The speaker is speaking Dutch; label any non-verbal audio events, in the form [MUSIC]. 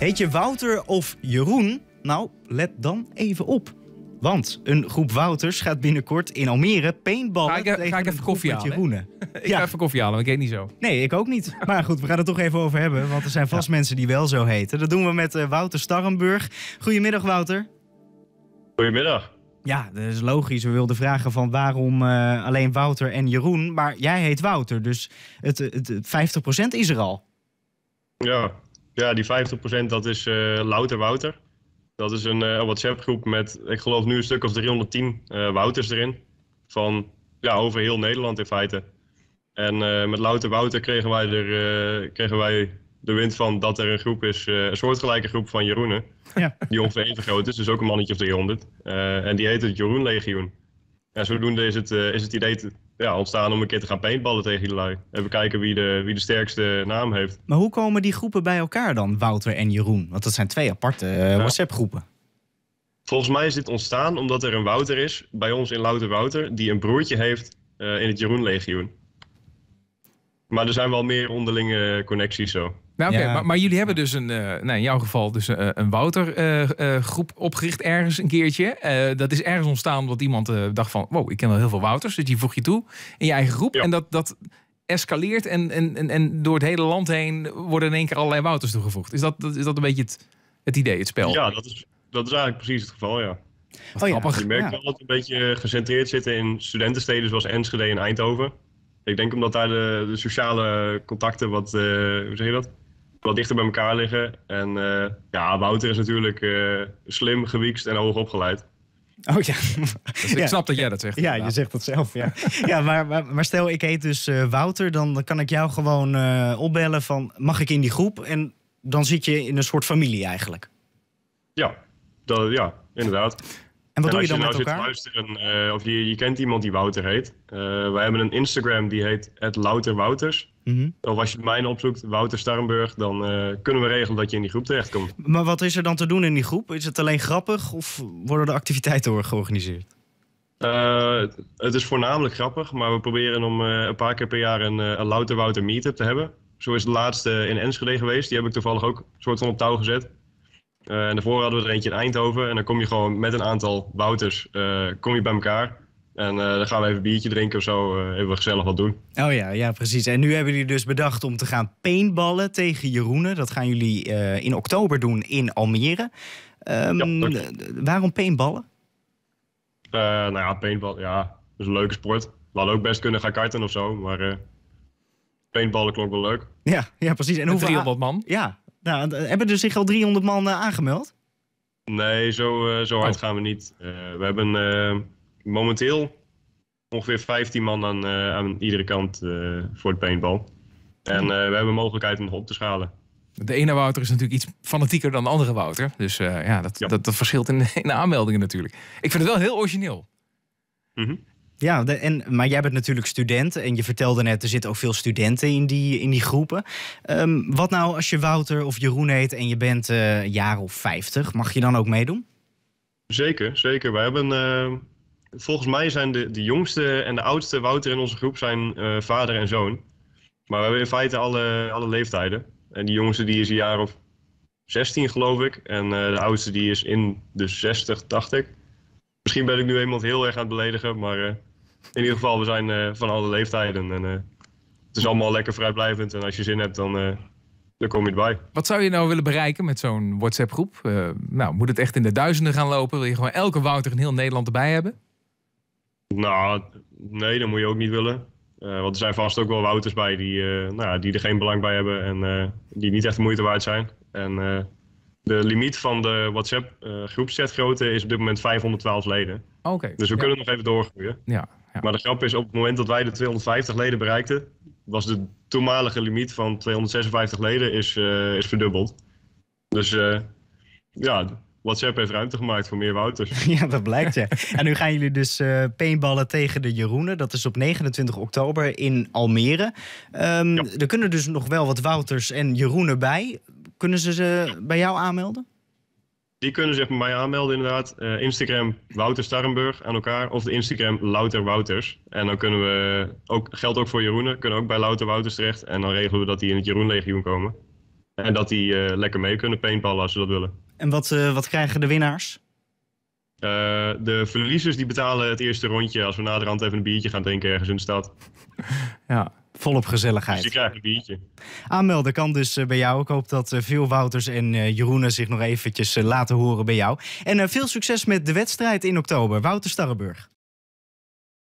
Heet je Wouter of Jeroen? Nou, let dan even op. Want een groep Wouters gaat binnenkort in Almere paintballen ga ik, e- ga ik even koffie halen, Jeroen. [LAUGHS] ik ga even koffie halen, want ik heet niet zo. Nee, ik ook niet. [LAUGHS] Maar goed, we gaan het toch even over hebben. Want er zijn vast mensen die wel zo heten. Dat doen we met eh, Wouter Starrenburg. Goedemiddag, Wouter. Goedemiddag. Ja, dat is logisch. We wilden vragen van waarom eh, alleen Wouter en Jeroen. Maar jij heet Wouter, dus het, 50% is er al. Ja, ja, die 50% dat is Louter eh, Wouter. Dat is een eh, WhatsApp groep met, ik geloof nu een stuk of 310 eh, Wouters erin. Van, ja, over heel Nederland in feite. En met Louter Wouter kregen wij, er, kregen wij de wind van dat er een groep is, een soortgelijke groep van Jeroenen. Ja. Die ongeveer even groot is, dus ook een mannetje of 300. en die heet het Jeroen Legioen. En zodoende is het, is het idee ja, ontstaan om een keer te gaan paintballen tegen die lui. Even kijken wie de, wie de sterkste naam heeft. Maar hoe komen die groepen bij elkaar dan, Wouter en Jeroen? Want dat zijn twee aparte eh, WhatsApp-groepen. Volgens mij is dit ontstaan omdat er een Wouter is, bij ons in Louter Wouter, die een broertje heeft eh, in het Jeroen-legioen. Maar er zijn wel meer onderlinge connecties zo. Nou, maar, jullie hebben dus een, eh, nou in jouw geval, dus eh, een, een Wouter-groep eh, opgericht ergens een keertje. dat is ergens ontstaan omdat iemand dacht van, wow, ik ken wel heel veel Wouters. Dus die voeg je toe in je eigen groep. En dat, dat escaleert en, en, en, en door het hele land heen worden in één keer allerlei Wouters toegevoegd. Is dat, is dat een beetje het, het idee, het spel? Ja, dat is, dat is eigenlijk precies het geval, ja. Wat oh grappig. Ja. Je wel dat we een beetje gecentreerd zitten in studentensteden zoals Enschede en Eindhoven. Ik denk omdat daar de, sociale contacten wat, hoe zeg je dat? dichter bij elkaar liggen. En eh, ja, Wouter is natuurlijk eh, slim, gewiekst en hoog opgeleid. Oh ja. Dus ik snap dat jij dat zegt. Ja, je zegt dat zelf. Ja, ja maar, maar, stel ik heet dus eh, Wouter, dan kan ik jou gewoon opbellen van mag ik in die groep? En dan zit je in een soort familie eigenlijk. Ja, dat, ja inderdaad wat doe je dan je nou met elkaar? Luisteren, eh, of je, je kent iemand die Wouter heet. Uh, wij hebben een Instagram die heet @louterwouters. Mm -hmm. Of als je mijn opzoekt, Wouter Starrenburg, dan eh, kunnen we regelen dat je in die groep terechtkomt. Maar wat is er dan te doen in die groep? Is het alleen grappig of worden er activiteiten georganiseerd? het is voornamelijk grappig, maar we proberen om een paar keer per jaar een, een Louter Wouter meetup te hebben. Zo is de laatste in Enschede geweest. Die heb ik toevallig ook soort van op touw gezet. Eh, en daarvoor hadden we er eentje in Eindhoven. En dan kom je gewoon met een aantal Wouters eh, kom je bij elkaar. En eh, dan gaan we even een biertje drinken of zo. even gezellig wat doen. Oh ja, ja, precies. En nu hebben jullie dus bedacht om te gaan paintballen tegen Jeroenen. Dat gaan jullie in oktober doen in Almere. Ehm, waarom paintballen? nou ja, paintball, ja, dat is een leuke sport. We hadden ook best kunnen gaan karten of zo, maar paintballen klonk wel leuk. Ja, ja precies. En hoeveel... 300 man? Ja, nou, hebben er zich al 300 man eh, aangemeld? Nee, zo, eh, zo hard oh. gaan we niet. Eh, we hebben momenteel ongeveer 15 man aan, aan iedere kant voor het paintball. En we hebben mogelijkheid om nog op te schalen. De ene Wouter is natuurlijk iets fanatieker dan de andere Wouter. Dus ja, dat, Dat, dat verschilt in, [LAUGHS] in de aanmeldingen natuurlijk. Ik vind het wel heel origineel. Mm ja, en, maar jij bent natuurlijk student en je vertelde net, er zitten ook veel studenten in die, in die groepen. Ehm, wat nou als je Wouter of Jeroen heet en je bent eh, een jaar of 50, mag je dan ook meedoen? Zeker, zeker. Wij hebben, eh, volgens mij zijn de, de jongste en de oudste Wouter in onze groep zijn eh, vader en zoon. Maar we hebben in feite alle, alle leeftijden. En die jongste die is een jaar of 16 geloof ik. En de oudste die is in de 60, 80. Misschien ben ik nu iemand heel erg aan het beledigen, maar in ieder geval, we zijn eh, van alle leeftijden. En, eh, het is allemaal lekker vrijblijvend. En als je zin hebt, dan, eh, dan kom je erbij. Wat zou je nou willen bereiken met zo'n WhatsApp-groep? nou, moet het echt in de duizenden gaan lopen? Wil je gewoon elke Wouter in heel Nederland erbij hebben? Nou, nee, dat moet je ook niet willen. want er zijn vast ook wel Wouters bij die, nou, die er geen belang bij hebben en die niet echt de moeite waard zijn. En de limiet van de WhatsApp groepschatgrootte is op dit moment 512 leden. Oké. dus we kunnen nog even doorgroeien. Ja, maar de grap is, op het moment dat wij de 250 leden bereikten, was de toenmalige limiet van 256 leden is, eh, is verdubbeld. Dus eh, ja, WhatsApp heeft ruimte gemaakt voor meer Wouters. [LAUGHS] Ja, dat blijkt ja. en nu gaan jullie dus uh, eh, peenballen tegen de Jeroenen. Dat is op 29 oktober in Almere. Ehm, er kunnen dus nog wel wat Wouters en Jeroenen bij. Kunnen ze ze bij jou aanmelden? Die kunnen zich bij mij aanmelden inderdaad. Eh, Instagram Wouter Starrenburg aan elkaar. Of de Instagram Louter Wouters. En dan kunnen we, ook, geldt ook voor Jeroen, kunnen ook bij Louter Wouters terecht. En dan regelen we dat die in het Jeroen legioen komen. En dat die eh, lekker mee kunnen paintballen als ze dat willen. En wat, eh, wat krijgen de winnaars? Eh, de verliezers die betalen het eerste rondje als we naderhand even een biertje gaan drinken ergens in de stad. [LAUGHS] Ja, volop gezelligheid. Dus je krijgt een biertje. Aanmelden kan dus eh, bij jou. Ik hoop dat veel eh, Wouters en Jeroenen zich nog eventjes laten horen bij jou. En veel succes met de wedstrijd in oktober. Wouter Starrenburg.